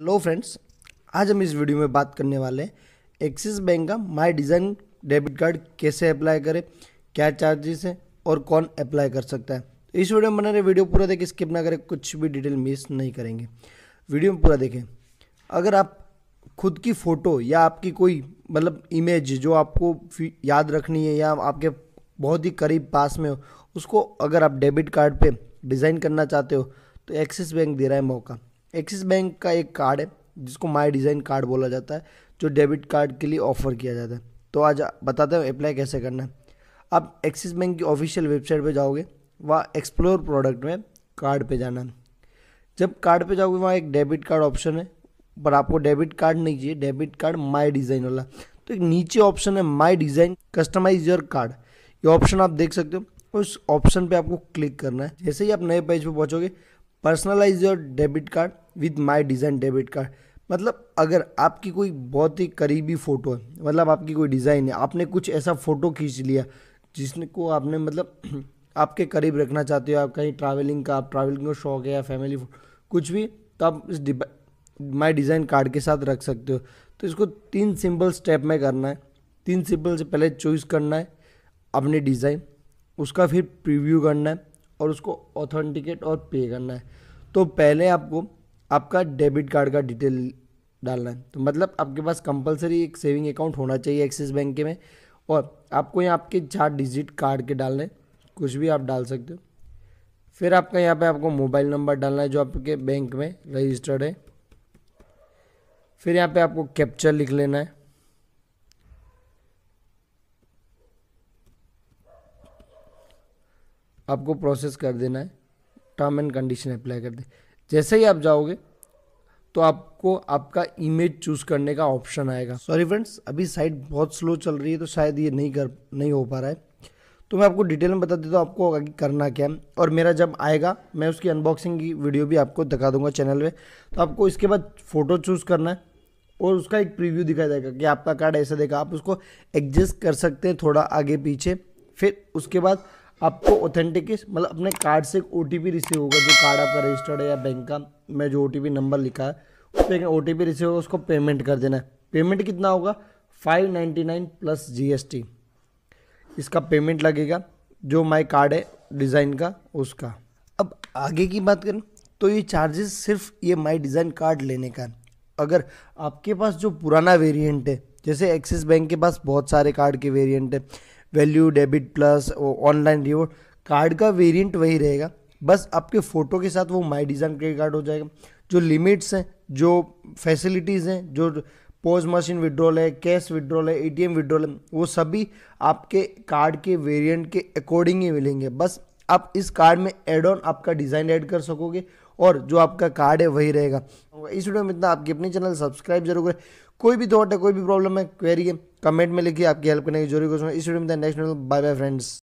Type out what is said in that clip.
hello friends आज हम इस वीडियो में बात करने वाले हैं एक्सिस बैंक का माई डिज़ाइन डेबिट कार्ड कैसे अप्लाई करें क्या चार्जेस हैं और कौन अप्लाई कर सकता है तो इस वीडियो में बना रहे वीडियो पूरा देखें स्किप ना करें कुछ भी डिटेल मिस नहीं करेंगे वीडियो में पूरा देखें अगर आप खुद की फ़ोटो या आपकी कोई मतलब इमेज जो आपको याद रखनी है या आपके बहुत ही करीब पास में हो उसको अगर आप डेबिट कार्ड पर डिज़ाइन करना चाहते हो तो एक्सिस बैंक दे रहा है मौका एक्सिस बैंक का एक कार्ड है जिसको माई डिज़ाइन कार्ड बोला जाता है जो डेबिट कार्ड के लिए ऑफ़र किया जाता है तो आज बताते हैं अप्लाई कैसे करना है आप एक्सिस बैंक की ऑफिशियल वेबसाइट पर जाओगे वहाँ एक्सप्लोर प्रोडक्ट में कार्ड पे जाना है जब कार्ड पे जाओगे वहाँ एक डेबिट कार्ड ऑप्शन है पर आपको डेबिट कार्ड नहीं चाहिए डेबिट कार्ड माई डिज़ाइन वाला तो एक नीचे ऑप्शन है my design customize your card ये ऑप्शन आप देख सकते हो उस ऑप्शन पे आपको क्लिक करना है जैसे ही आप नए पेज पे पहुँचोगे personalize your debit card with my design debit card मतलब अगर आपकी कोई बहुत ही करीबी फ़ोटो है मतलब आपकी कोई डिज़ाइन है आपने कुछ ऐसा फ़ोटो खींच लिया जिसने को आपने मतलब आपके करीब रखना चाहते हो आप कहीं ट्रैवलिंग का आप ट्रैवलिंग का शौक है या फैमिली कुछ भी तो आप इस माई डिज़ाइन कार्ड के साथ रख सकते हो तो इसको तीन सिंपल स्टेप में करना है तीन सिंपल से पहले चॉइस करना है अपने डिज़ाइन उसका फिर प्रीव्यू करना है और उसको ऑथेंटिकेट और पे करना है तो पहले आपको आपका डेबिट कार्ड का डिटेल डालना है तो मतलब आपके पास कंपलसरी एक सेविंग अकाउंट होना चाहिए एक्सिस बैंक के में और आपको यहाँ आपके चार डिजिट कार्ड के डालने हैं कुछ भी आप डाल सकते हो फिर आपका यहाँ पे आपको मोबाइल नंबर डालना है जो आपके बैंक में रजिस्टर्ड है फिर यहाँ पे आपको कैप्चर लिख लेना है आपको प्रोसेस कर देना है टर्म एंड कंडीशन अप्लाई कर दे जैसे ही आप जाओगे तो आपको आपका इमेज चूज करने का ऑप्शन आएगा सॉरी फ्रेंड्स अभी साइट बहुत स्लो चल रही है तो शायद ये नहीं कर नहीं हो पा रहा है तो मैं आपको डिटेल में बता देता हूँ आपको करना क्या है और मेरा जब आएगा मैं उसकी अनबॉक्सिंग की वीडियो भी आपको दिखा दूंगा चैनल पर तो आपको इसके बाद फ़ोटो चूज़ करना है और उसका एक प्रीव्यू दिखाया जाएगा कि आपका कार्ड ऐसा देखा आप उसको एडजस्ट कर सकते हैं थोड़ा आगे पीछे फिर उसके बाद आपको ऑथेंटिकेस मतलब अपने कार्ड से एक ओ रिसीव होगा जो कार्ड आपका रजिस्टर्ड है या बैंक का मैं जो ओ नंबर लिखा है उस पर ओ रिसीव होगा उसको पेमेंट कर देना है पेमेंट कितना होगा five ninety nine plus GST इसका पेमेंट लगेगा जो माई कार्ड है डिज़ाइन का उसका अब आगे की बात करें तो ये चार्जेस सिर्फ ये माई डिज़ाइन कार्ड लेने का है अगर आपके पास जो पुराना वेरिएंट है जैसे एक्सिस बैंक के पास बहुत सारे कार्ड के वेरिएंट है value debit plus online reward card का वेरिएंट वही रहेगा बस आपके फ़ोटो के साथ वो माई डिज़ाइन क्रेडिट कार्ड हो जाएगा जो लिमिट्स हैं जो फैसिलिटीज़ हैं जो पोज मशीन विड्रॉल है कैश विड्रॉल है एटीएम विड्रॉल है वो सभी आपके कार्ड के वेरिएंट के अकॉर्डिंग ही मिलेंगे बस आप इस कार्ड में एड ऑन आपका डिज़ाइन ऐड कर सकोगे और जो आपका कार्ड है वही रहेगा होगा इस वीडियो में इतना आपके अपने चैनल सब्सक्राइब जरूर करें कोई भी थॉट है कोई भी प्रॉब्लम है क्वेरी है कमेंट में लिखिए आपकी हेल्प करने की जरूरी कोशिश इस वीडियो में नेक्स्ट बाय बाय फ्रेंड्स